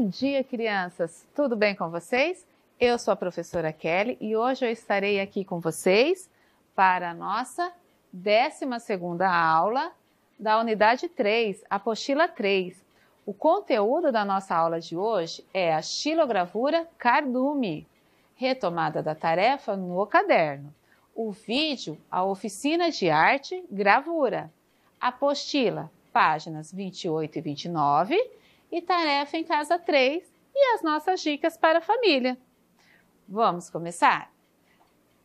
Bom dia, crianças! Tudo bem com vocês? Eu sou a professora Kelly e hoje eu estarei aqui com vocês para a nossa 12 aula da unidade 3, apostila 3. O conteúdo da nossa aula de hoje é a xilogravura cardume, retomada da tarefa no caderno, o vídeo, a oficina de arte, gravura, apostila, páginas 28 e 29 e Tarefa em Casa 3 e as nossas dicas para a família. Vamos começar?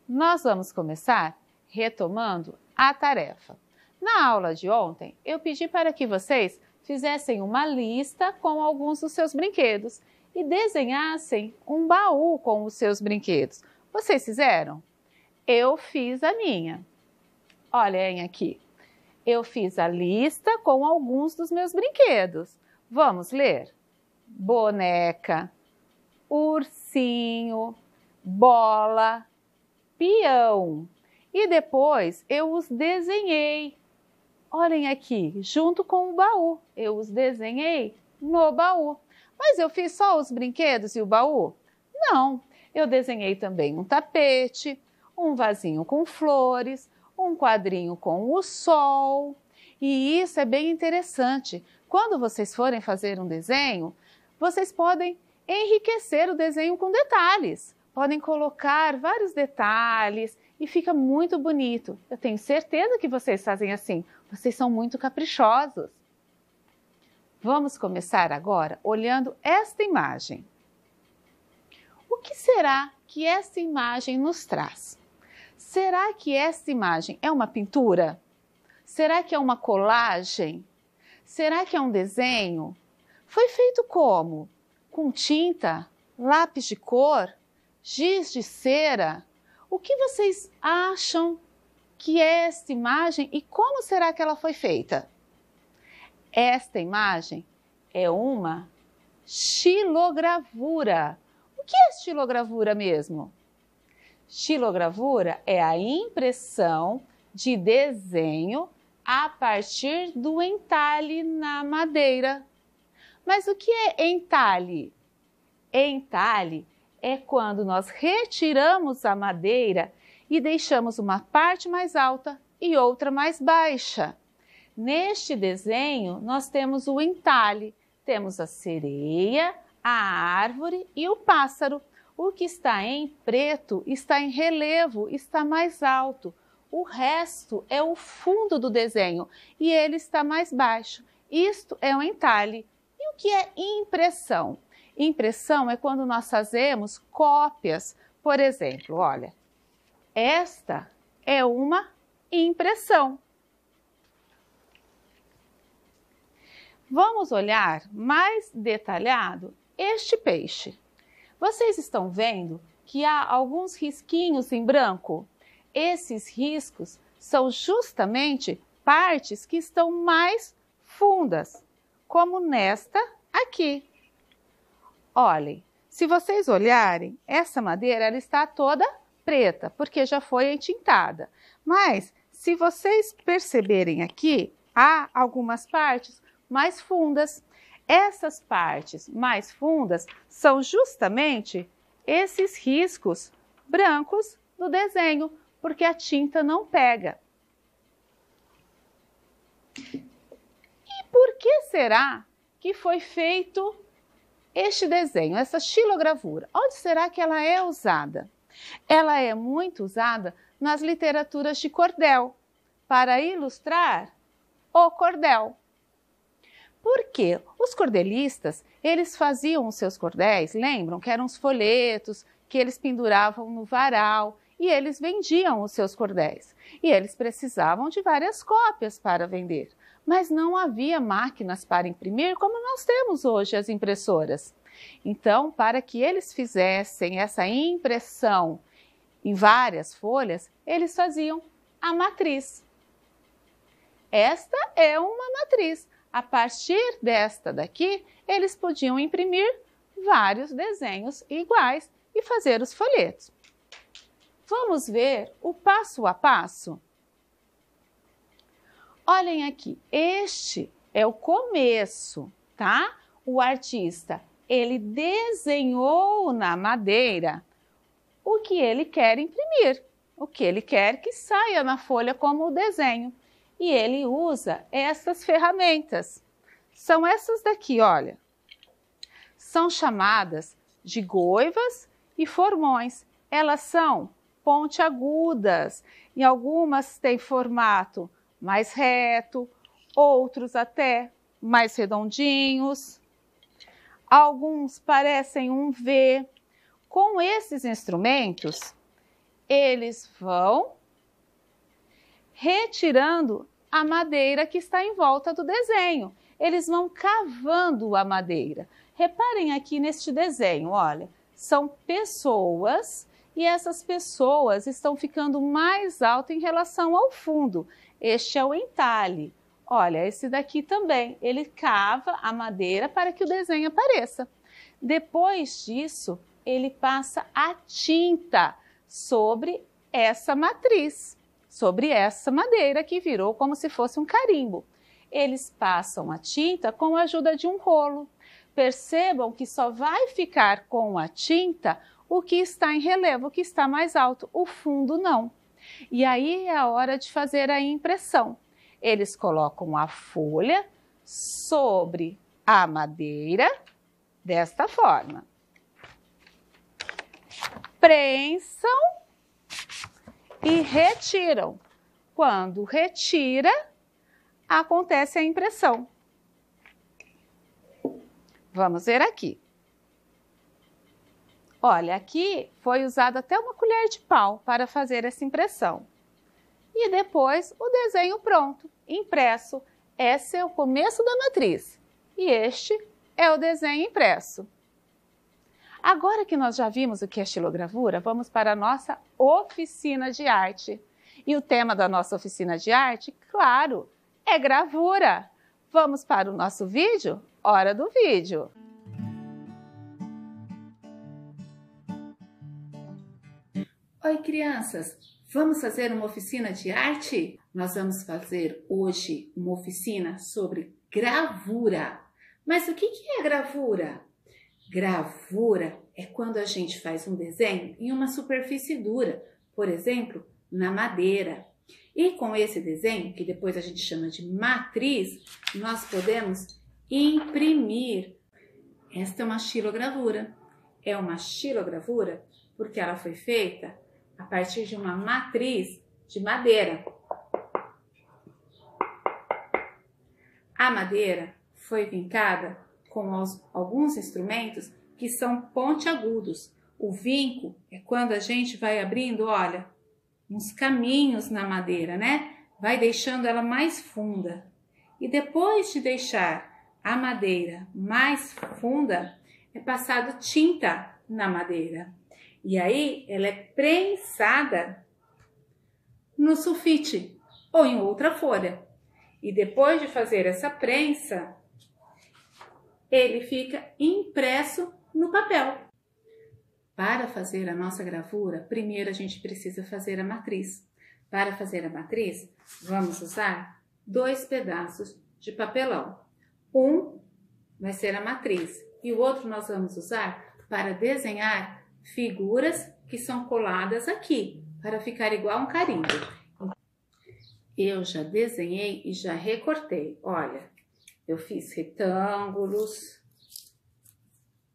Nós vamos começar retomando a tarefa. Na aula de ontem, eu pedi para que vocês fizessem uma lista com alguns dos seus brinquedos e desenhassem um baú com os seus brinquedos. Vocês fizeram? Eu fiz a minha. Olhem aqui. Eu fiz a lista com alguns dos meus brinquedos. Vamos ler? Boneca, ursinho, bola, peão. E depois eu os desenhei. Olhem aqui, junto com o baú. Eu os desenhei no baú. Mas eu fiz só os brinquedos e o baú? Não. Eu desenhei também um tapete, um vasinho com flores, um quadrinho com o sol. E isso é bem interessante, quando vocês forem fazer um desenho, vocês podem enriquecer o desenho com detalhes. Podem colocar vários detalhes e fica muito bonito. Eu tenho certeza que vocês fazem assim. Vocês são muito caprichosos. Vamos começar agora olhando esta imagem. O que será que esta imagem nos traz? Será que esta imagem é uma pintura? Será que é uma colagem? Será que é um desenho? Foi feito como? Com tinta? Lápis de cor? Giz de cera? O que vocês acham que é esta imagem e como será que ela foi feita? Esta imagem é uma xilogravura. O que é xilogravura mesmo? Xilogravura é a impressão de desenho a partir do entalhe na madeira. Mas o que é entalhe? Entalhe é quando nós retiramos a madeira e deixamos uma parte mais alta e outra mais baixa. Neste desenho, nós temos o entalhe, temos a sereia, a árvore e o pássaro. O que está em preto está em relevo, está mais alto o resto é o fundo do desenho e ele está mais baixo. Isto é um entalhe. E o que é impressão? Impressão é quando nós fazemos cópias. Por exemplo, olha, esta é uma impressão. Vamos olhar mais detalhado este peixe. Vocês estão vendo que há alguns risquinhos em branco? esses riscos são justamente partes que estão mais fundas, como nesta aqui. Olhem, se vocês olharem, essa madeira ela está toda preta, porque já foi entintada. Mas, se vocês perceberem aqui, há algumas partes mais fundas. Essas partes mais fundas são justamente esses riscos brancos no desenho, porque a tinta não pega. E por que será que foi feito este desenho, essa xilogravura? Onde será que ela é usada? Ela é muito usada nas literaturas de cordel, para ilustrar o cordel. Porque os cordelistas, eles faziam os seus cordéis, lembram que eram os folhetos que eles penduravam no varal e eles vendiam os seus cordéis. E eles precisavam de várias cópias para vender, mas não havia máquinas para imprimir como nós temos hoje as impressoras. Então, para que eles fizessem essa impressão em várias folhas, eles faziam a matriz. Esta é uma matriz. A partir desta daqui, eles podiam imprimir vários desenhos iguais e fazer os folhetos vamos ver o passo a passo? Olhem aqui, este é o começo, tá? O artista, ele desenhou na madeira o que ele quer imprimir, o que ele quer que saia na folha como o desenho. E ele usa essas ferramentas. São essas daqui, olha. São chamadas de goivas e formões. Elas são agudas, Em algumas tem formato mais reto, outros até mais redondinhos. Alguns parecem um V. Com esses instrumentos, eles vão retirando a madeira que está em volta do desenho. Eles vão cavando a madeira. Reparem aqui neste desenho, olha, são pessoas e essas pessoas estão ficando mais alto em relação ao fundo. Este é o entalhe. Olha, esse daqui também, ele cava a madeira para que o desenho apareça. Depois disso, ele passa a tinta sobre essa matriz, sobre essa madeira que virou como se fosse um carimbo. Eles passam a tinta com a ajuda de um rolo. Percebam que só vai ficar com a tinta o que está em relevo, o que está mais alto, o fundo não. E aí é a hora de fazer a impressão. Eles colocam a folha sobre a madeira desta forma. Prensam e retiram. Quando retira, acontece a impressão. Vamos ver aqui. Olha, aqui foi usado até uma colher de pau para fazer essa impressão. E depois o desenho pronto, impresso. Esse é o começo da matriz e este é o desenho impresso. Agora que nós já vimos o que é estilogravura, vamos para a nossa oficina de arte. E o tema da nossa oficina de arte, claro, é gravura. Vamos para o nosso vídeo? Hora do vídeo! Oi, crianças! Vamos fazer uma oficina de arte? Nós vamos fazer hoje uma oficina sobre gravura. Mas o que é gravura? Gravura é quando a gente faz um desenho em uma superfície dura, por exemplo, na madeira. E com esse desenho, que depois a gente chama de matriz, nós podemos imprimir. Esta é uma xilogravura. É uma xilogravura porque ela foi feita a partir de uma matriz de madeira. A madeira foi vincada com alguns instrumentos que são pontiagudos. O vinco é quando a gente vai abrindo, olha, uns caminhos na madeira, né? Vai deixando ela mais funda. E depois de deixar a madeira mais funda, é passado tinta na madeira. E aí ela é prensada no sulfite ou em outra folha. E depois de fazer essa prensa, ele fica impresso no papel. Para fazer a nossa gravura, primeiro a gente precisa fazer a matriz. Para fazer a matriz, vamos usar dois pedaços de papelão. Um vai ser a matriz e o outro nós vamos usar para desenhar figuras que são coladas aqui para ficar igual um carimbo. Eu já desenhei e já recortei. Olha, eu fiz retângulos,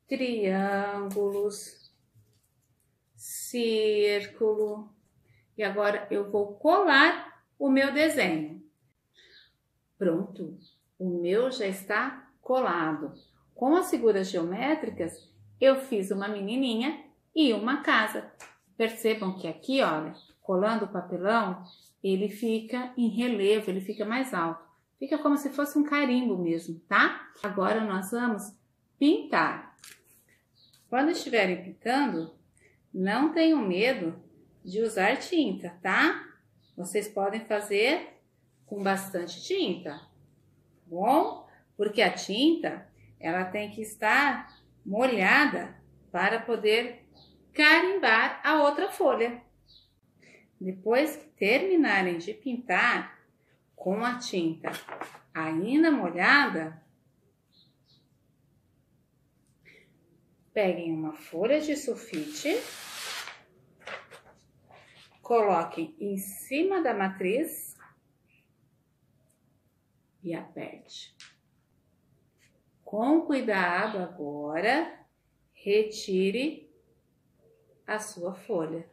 triângulos, círculo. E agora eu vou colar o meu desenho. Pronto, o meu já está colado. Com as figuras geométricas, eu fiz uma menininha e uma casa. Percebam que aqui, olha, colando o papelão, ele fica em relevo, ele fica mais alto. Fica como se fosse um carimbo mesmo, tá? Agora nós vamos pintar. Quando estiverem pintando, não tenham medo de usar tinta, tá? Vocês podem fazer com bastante tinta, tá bom? Porque a tinta, ela tem que estar molhada para poder carimbar a outra folha. Depois que terminarem de pintar com a tinta ainda molhada, peguem uma folha de sulfite, coloquem em cima da matriz e aperte. Com cuidado agora, retire a sua folha.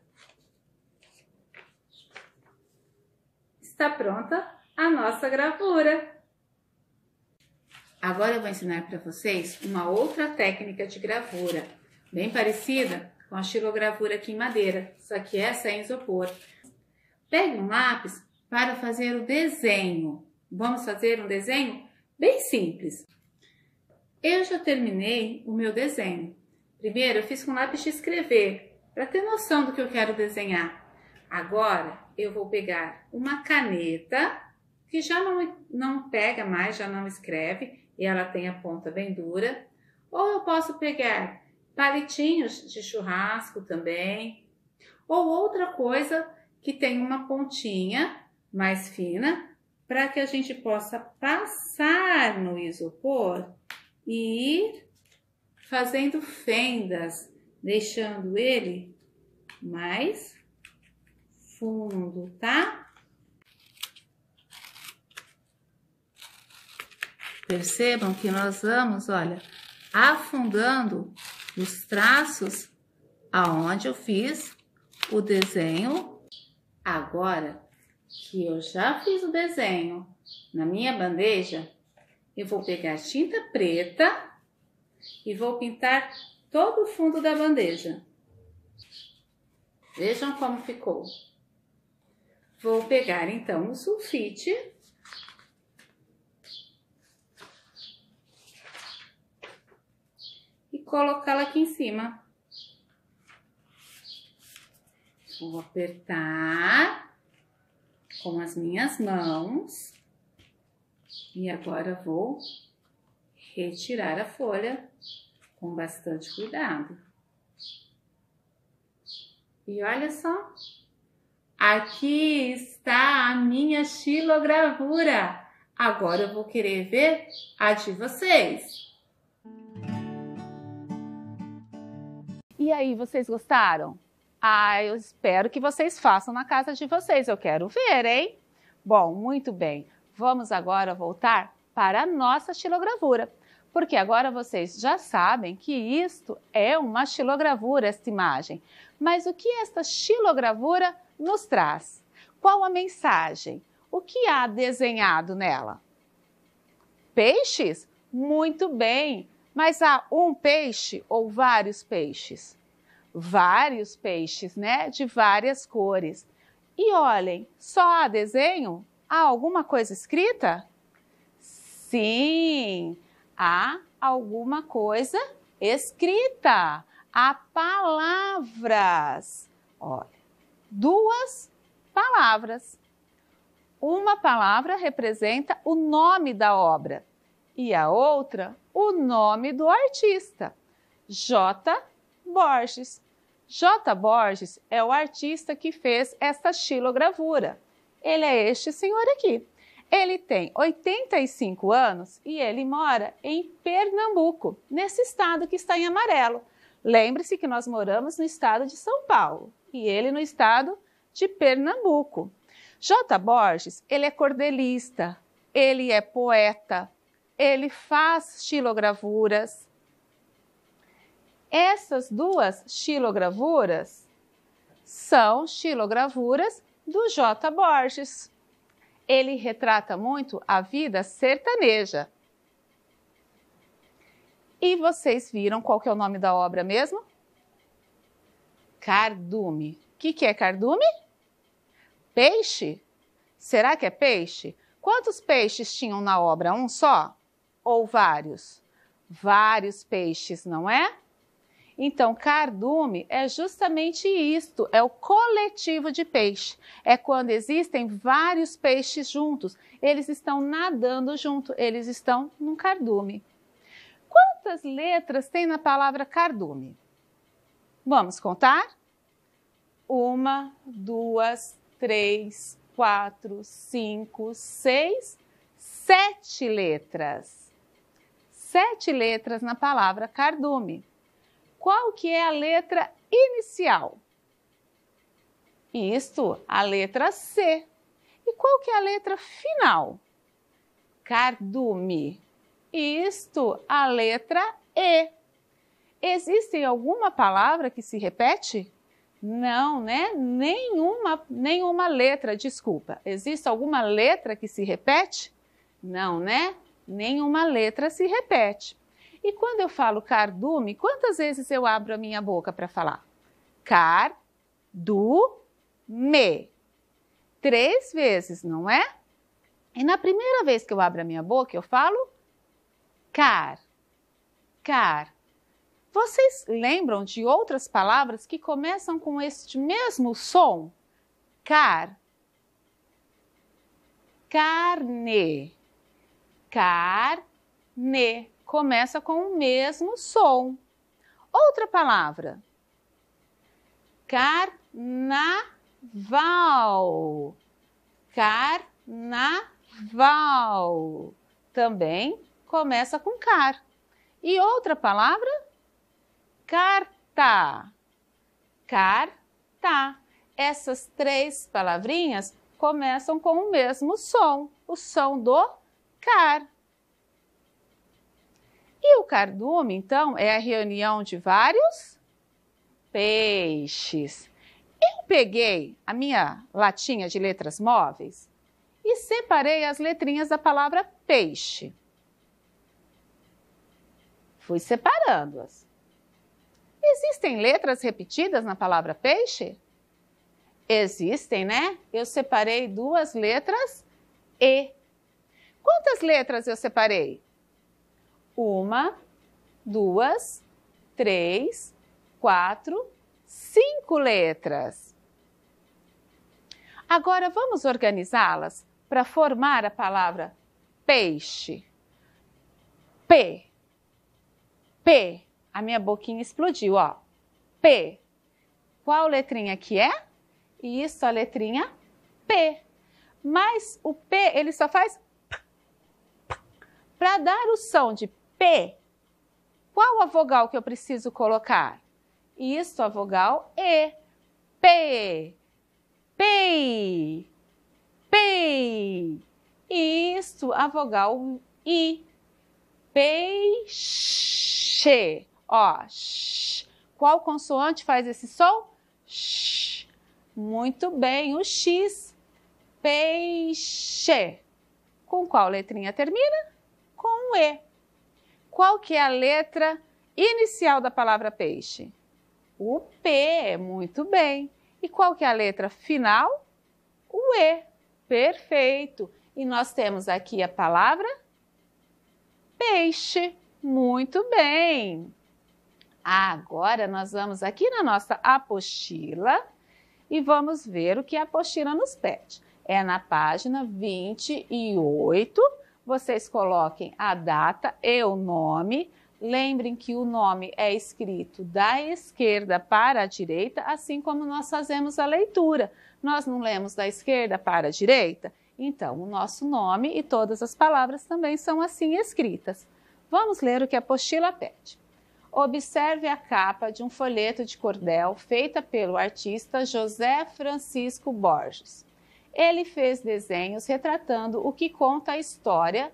Está pronta a nossa gravura! Agora eu vou ensinar para vocês uma outra técnica de gravura, bem parecida com a xilogravura aqui em madeira, só que essa é em isopor. Pegue um lápis para fazer o desenho. Vamos fazer um desenho bem simples. Eu já terminei o meu desenho. Primeiro eu fiz com lápis de escrever, para ter noção do que eu quero desenhar. Agora eu vou pegar uma caneta que já não, não pega mais, já não escreve e ela tem a ponta bem dura. Ou eu posso pegar palitinhos de churrasco também, ou outra coisa que tem uma pontinha mais fina para que a gente possa passar no isopor e ir fazendo fendas deixando ele mais fundo, tá? Percebam que nós vamos, olha, afundando os traços aonde eu fiz o desenho. Agora que eu já fiz o desenho na minha bandeja, eu vou pegar tinta preta e vou pintar todo o fundo da bandeja. Vejam como ficou. Vou pegar então o sulfite. E colocá-la aqui em cima. Vou apertar com as minhas mãos. E agora vou retirar a folha com bastante cuidado. E olha só, aqui está a minha xilogravura. Agora eu vou querer ver a de vocês. E aí, vocês gostaram? Ah, eu espero que vocês façam na casa de vocês. Eu quero ver, hein? Bom, muito bem. Vamos agora voltar para a nossa xilogravura porque agora vocês já sabem que isto é uma xilogravura, esta imagem. Mas o que esta xilogravura nos traz? Qual a mensagem? O que há desenhado nela? Peixes? Muito bem! Mas há um peixe ou vários peixes? Vários peixes, né? De várias cores. E olhem, só há desenho? Há alguma coisa escrita? Sim! há alguma coisa escrita. Há palavras. Olha, duas palavras. Uma palavra representa o nome da obra e a outra o nome do artista. J. Borges. J. Borges é o artista que fez esta xilogravura. Ele é este senhor aqui. Ele tem 85 anos e ele mora em Pernambuco, nesse estado que está em amarelo. Lembre-se que nós moramos no estado de São Paulo e ele no estado de Pernambuco. J. Borges, ele é cordelista, ele é poeta, ele faz xilogravuras. Essas duas xilogravuras são xilogravuras do J. Borges ele retrata muito a vida sertaneja. E vocês viram qual que é o nome da obra mesmo? Cardume. O que, que é cardume? Peixe? Será que é peixe? Quantos peixes tinham na obra? Um só? Ou vários? Vários peixes, não é? Então, cardume é justamente isto, é o coletivo de peixe. É quando existem vários peixes juntos, eles estão nadando junto, eles estão num cardume. Quantas letras tem na palavra cardume? Vamos contar? Uma, duas, três, quatro, cinco, seis, sete letras. Sete letras na palavra cardume qual que é a letra inicial? Isto, a letra C. E qual que é a letra final? Cardume. Isto, a letra E. Existe alguma palavra que se repete? Não, né? Nenhuma, nenhuma letra, desculpa. Existe alguma letra que se repete? Não, né? Nenhuma letra se repete. E quando eu falo cardume, quantas vezes eu abro a minha boca para falar? Cardume. Três vezes, não é? E na primeira vez que eu abro a minha boca, eu falo car. Car. Vocês lembram de outras palavras que começam com este mesmo som? Car. Carne. Carne começa com o mesmo som. Outra palavra: carnaval. Carnaval também começa com car. E outra palavra: carta. Carta. Essas três palavrinhas começam com o mesmo som, o som do car. E o cardume, então, é a reunião de vários peixes. Eu peguei a minha latinha de letras móveis e separei as letrinhas da palavra peixe. Fui separando-as. Existem letras repetidas na palavra peixe? Existem, né? Eu separei duas letras E. Quantas letras eu separei? Uma, duas, três, quatro, cinco letras. Agora vamos organizá-las para formar a palavra peixe. P. P. A minha boquinha explodiu, ó. P. Qual letrinha que é? Isso, a letrinha P. Mas o P, ele só faz para dar o som de P. Qual a vogal que eu preciso colocar? Isso, a vogal E. P. Pei. Pei. Isso, a vogal I. Peixe. Ó, sh. Qual consoante faz esse som? Sh. Muito bem, o X. Peixe. Com qual letrinha termina? Com E qual que é a letra inicial da palavra peixe? O P, muito bem. E qual que é a letra final? O E, perfeito. E nós temos aqui a palavra peixe, muito bem. Agora nós vamos aqui na nossa apostila e vamos ver o que a apostila nos pede. É na página 28, vocês coloquem a data e o nome. Lembrem que o nome é escrito da esquerda para a direita, assim como nós fazemos a leitura. Nós não lemos da esquerda para a direita? Então, o nosso nome e todas as palavras também são assim escritas. Vamos ler o que a apostila pede. Observe a capa de um folheto de cordel feita pelo artista José Francisco Borges ele fez desenhos retratando o que conta a história.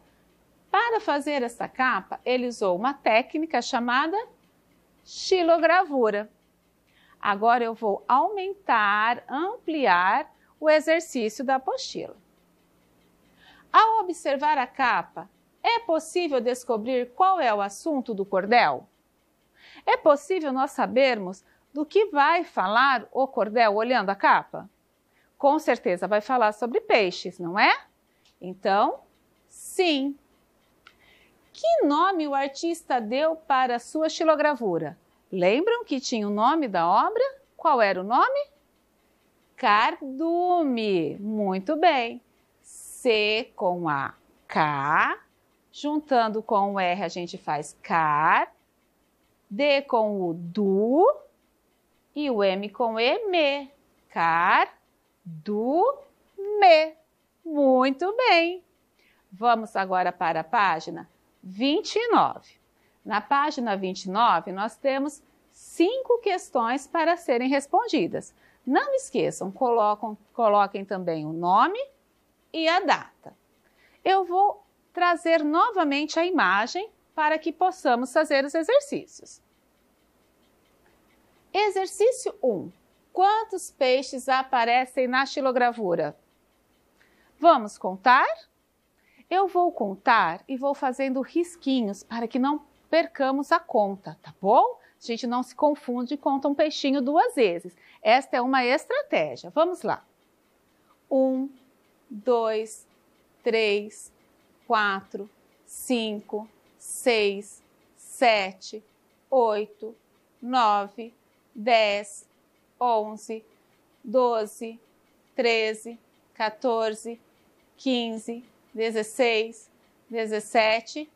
Para fazer essa capa, ele usou uma técnica chamada xilogravura. Agora eu vou aumentar, ampliar o exercício da apostila. Ao observar a capa, é possível descobrir qual é o assunto do cordel? É possível nós sabermos do que vai falar o cordel olhando a capa? com certeza vai falar sobre peixes, não é? Então, sim. Que nome o artista deu para sua xilogravura? Lembram que tinha o nome da obra? Qual era o nome? Cardume. Muito bem. C com a K, juntando com o R a gente faz car, D com o du e o M com e me. Car do me. Muito bem. Vamos agora para a página 29. Na página 29, nós temos cinco questões para serem respondidas. Não esqueçam, colocam, coloquem também o nome e a data. Eu vou trazer novamente a imagem para que possamos fazer os exercícios. Exercício 1. Quantos peixes aparecem na xilogravura? Vamos contar? Eu vou contar e vou fazendo risquinhos para que não percamos a conta, tá bom? A gente não se confunde e conta um peixinho duas vezes. Esta é uma estratégia. Vamos lá. Um, dois, três, quatro, cinco, seis, sete, oito, nove, dez, 11, 12, 13, 14, 15, 16, 17,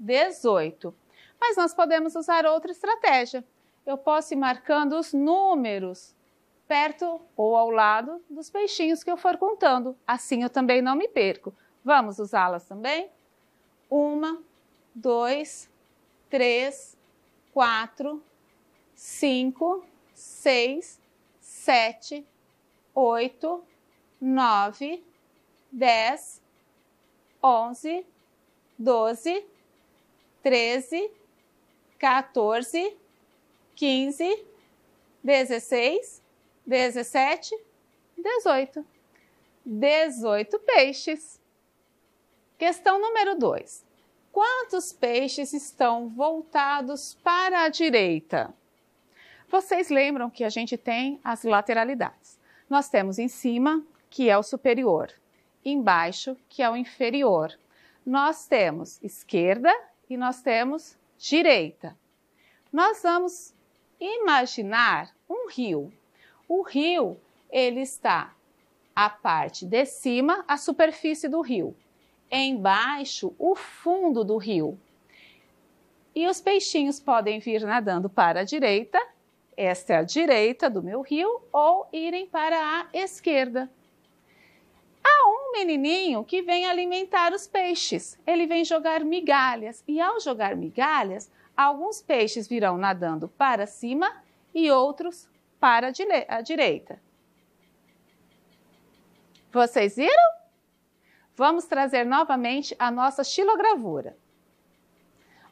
18. Mas nós podemos usar outra estratégia. Eu posso ir marcando os números perto ou ao lado dos peixinhos que eu for contando. Assim eu também não me perco. Vamos usá-las também? Uma, dois, três, quatro, cinco, seis, sete, oito, nove, dez, onze, doze, treze, 14, 15, 16, 17, 18. 18 peixes. Questão número 2. Quantos peixes estão voltados para a direita? Vocês lembram que a gente tem as lateralidades. Nós temos em cima, que é o superior, embaixo, que é o inferior. Nós temos esquerda e nós temos direita. Nós vamos imaginar um rio. O rio, ele está a parte de cima, a superfície do rio. Embaixo, o fundo do rio. E os peixinhos podem vir nadando para a direita esta é a direita do meu rio, ou irem para a esquerda. Há um menininho que vem alimentar os peixes. Ele vem jogar migalhas e ao jogar migalhas, alguns peixes virão nadando para cima e outros para a direita. Vocês viram? Vamos trazer novamente a nossa xilogravura.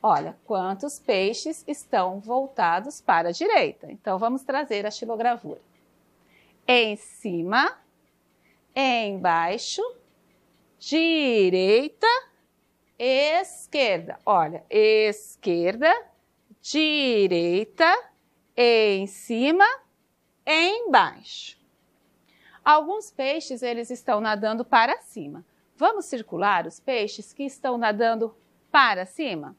Olha, quantos peixes estão voltados para a direita? Então, vamos trazer a xilogravura. Em cima, embaixo, direita, esquerda. Olha, esquerda, direita, em cima, embaixo. Alguns peixes eles estão nadando para cima. Vamos circular os peixes que estão nadando para cima?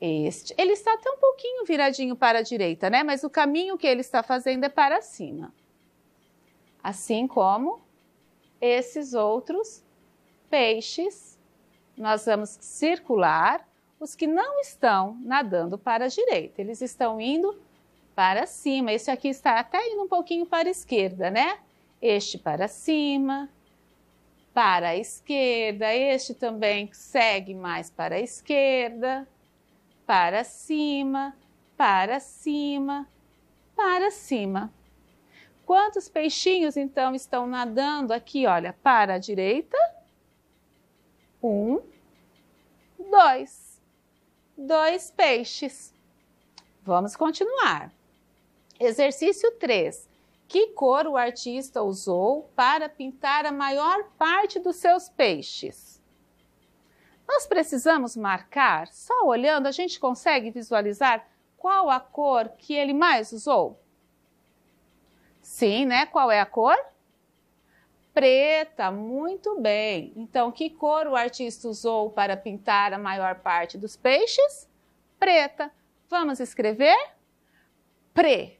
Este. Ele está até um pouquinho viradinho para a direita, né? Mas o caminho que ele está fazendo é para cima. Assim como esses outros peixes, nós vamos circular os que não estão nadando para a direita. Eles estão indo para cima. Esse aqui está até indo um pouquinho para a esquerda, né? Este para cima, para a esquerda. Este também segue mais para a esquerda para cima, para cima, para cima. Quantos peixinhos então estão nadando aqui? Olha, para a direita. Um, dois. Dois peixes. Vamos continuar. Exercício 3. Que cor o artista usou para pintar a maior parte dos seus peixes? Nós precisamos marcar? Só olhando a gente consegue visualizar qual a cor que ele mais usou? Sim, né? Qual é a cor? Preta, muito bem. Então, que cor o artista usou para pintar a maior parte dos peixes? Preta. Vamos escrever? Pre.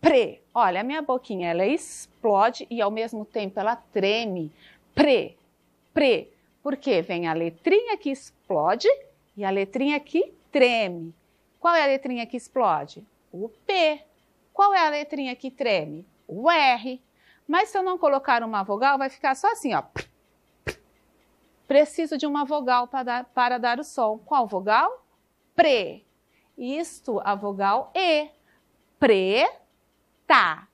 Pre. Olha, a minha boquinha, ela explode e ao mesmo tempo ela treme. Pre. Pre. Porque vem a letrinha que explode e a letrinha que treme. Qual é a letrinha que explode? O P. Qual é a letrinha que treme? O R. Mas se eu não colocar uma vogal, vai ficar só assim, ó. Preciso de uma vogal para dar, para dar o som. Qual vogal? Pre. Isto, a vogal E. Pre, tá.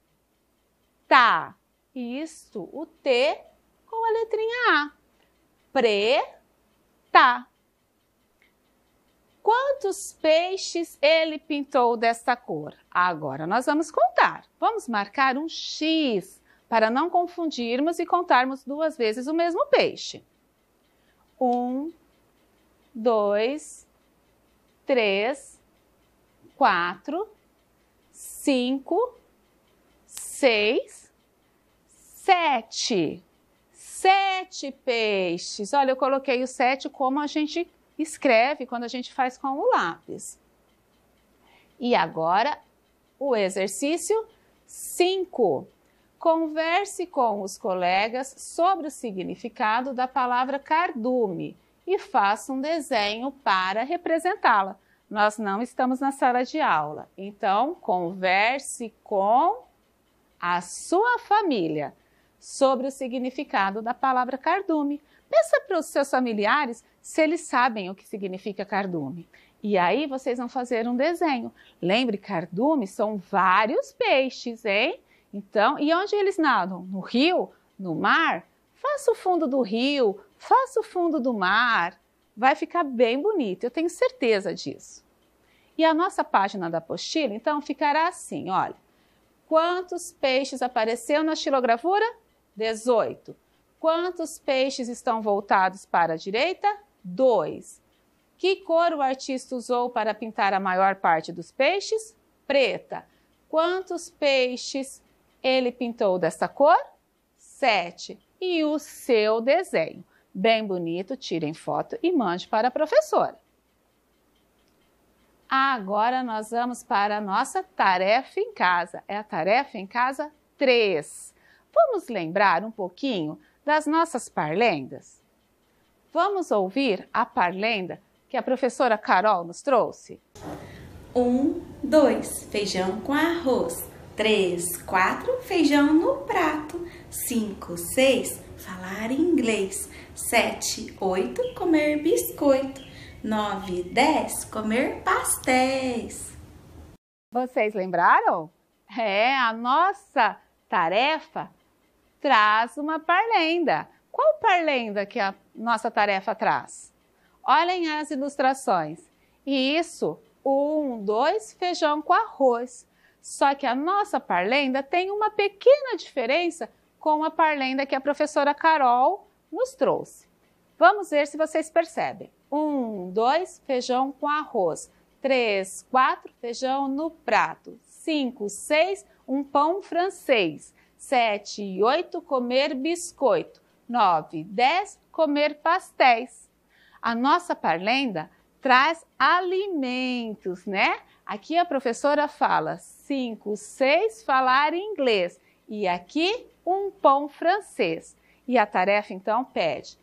Tá. Isto, o T com a letrinha A preta. Tá. Quantos peixes ele pintou desta cor? Agora nós vamos contar. Vamos marcar um X para não confundirmos e contarmos duas vezes o mesmo peixe. Um, dois, três, quatro, cinco, seis, sete sete peixes. Olha, eu coloquei o sete como a gente escreve quando a gente faz com o lápis. E agora, o exercício 5. Converse com os colegas sobre o significado da palavra cardume e faça um desenho para representá-la. Nós não estamos na sala de aula, então converse com a sua família sobre o significado da palavra cardume. Peça para os seus familiares se eles sabem o que significa cardume. E aí vocês vão fazer um desenho. Lembre, cardume são vários peixes, hein? Então, e onde eles nadam? No rio? No mar? Faça o fundo do rio, faça o fundo do mar. Vai ficar bem bonito, eu tenho certeza disso. E a nossa página da apostila, então, ficará assim, olha. Quantos peixes apareceu na xilogravura? 18. Quantos peixes estão voltados para a direita? 2. Que cor o artista usou para pintar a maior parte dos peixes? Preta. Quantos peixes ele pintou dessa cor? 7. E o seu desenho? Bem bonito, tirem foto e mande para a professora. Agora nós vamos para a nossa tarefa em casa. É a tarefa em casa 3 vamos lembrar um pouquinho das nossas parlendas? Vamos ouvir a parlenda que a professora Carol nos trouxe? Um, dois, feijão com arroz. Três, quatro, feijão no prato. Cinco, seis, falar inglês. Sete, oito, comer biscoito. Nove, dez, comer pastéis. Vocês lembraram? É, a nossa tarefa traz uma parlenda. Qual parlenda que a nossa tarefa traz? Olhem as ilustrações. E isso, um, dois, feijão com arroz. Só que a nossa parlenda tem uma pequena diferença com a parlenda que a professora Carol nos trouxe. Vamos ver se vocês percebem. Um, dois, feijão com arroz. Três, quatro, feijão no prato. Cinco, seis, um pão francês. 7 e 8, comer biscoito. 9, 10, comer pastéis. A nossa parlenda traz alimentos, né? Aqui a professora fala 5, 6, falar inglês. E aqui um pão francês. E a tarefa então pede: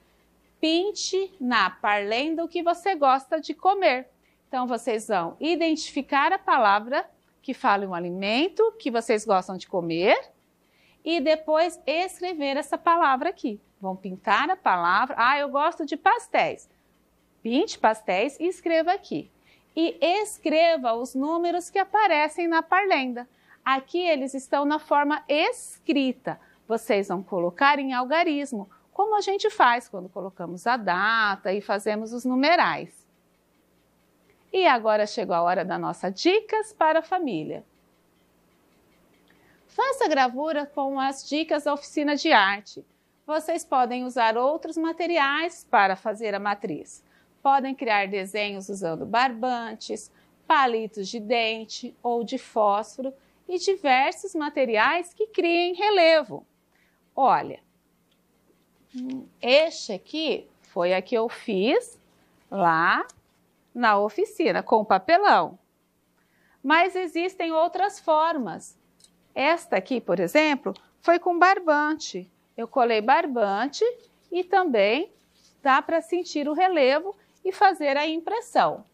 pinte na parlenda o que você gosta de comer. Então vocês vão identificar a palavra que fala um alimento que vocês gostam de comer e depois escrever essa palavra aqui. Vão pintar a palavra. Ah, eu gosto de pastéis. Pinte pastéis e escreva aqui. E escreva os números que aparecem na parlenda. Aqui eles estão na forma escrita. Vocês vão colocar em algarismo, como a gente faz quando colocamos a data e fazemos os numerais. E agora chegou a hora da nossa dicas para a família. Faça gravura com as dicas da oficina de arte. Vocês podem usar outros materiais para fazer a matriz. Podem criar desenhos usando barbantes, palitos de dente ou de fósforo e diversos materiais que criem relevo. Olha, este aqui foi a que eu fiz lá na oficina com papelão. Mas existem outras formas esta aqui, por exemplo, foi com barbante. Eu colei barbante e também dá para sentir o relevo e fazer a impressão.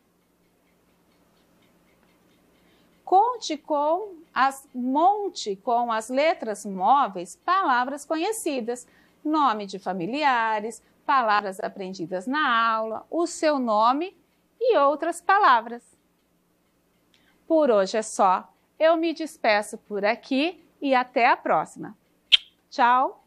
Conte com as monte com as letras móveis palavras conhecidas, nome de familiares, palavras aprendidas na aula, o seu nome e outras palavras. Por hoje é só. Eu me despeço por aqui e até a próxima. Tchau!